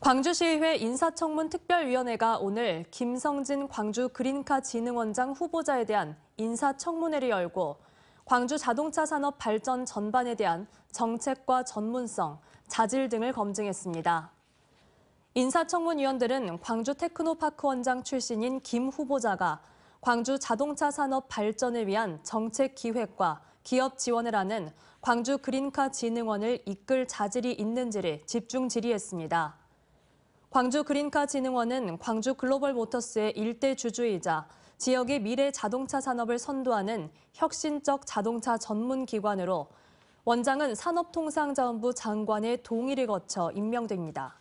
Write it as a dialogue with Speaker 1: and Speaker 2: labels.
Speaker 1: 광주시의회 인사청문 특별위원회가 오늘 김성진 광주 그린카 진흥원장 후보자에 대한 인사청문회를 열고 광주 자동차 산업 발전 전반에 대한 정책과 전문성, 자질 등을 검증했습니다. 인사청문위원들은 광주 테크노파크 원장 출신인 김 후보자가 광주 자동차 산업 발전을 위한 정책 기획과 기업 지원을 하는 광주 그린카 진흥원을 이끌 자질이 있는지를 집중 질의했습니다. 광주 그린카 진흥원은 광주 글로벌 모터스의 일대 주주이자 지역의 미래 자동차 산업을 선도하는 혁신적 자동차 전문 기관으로 원장은 산업통상자원부 장관의 동의를 거쳐 임명됩니다.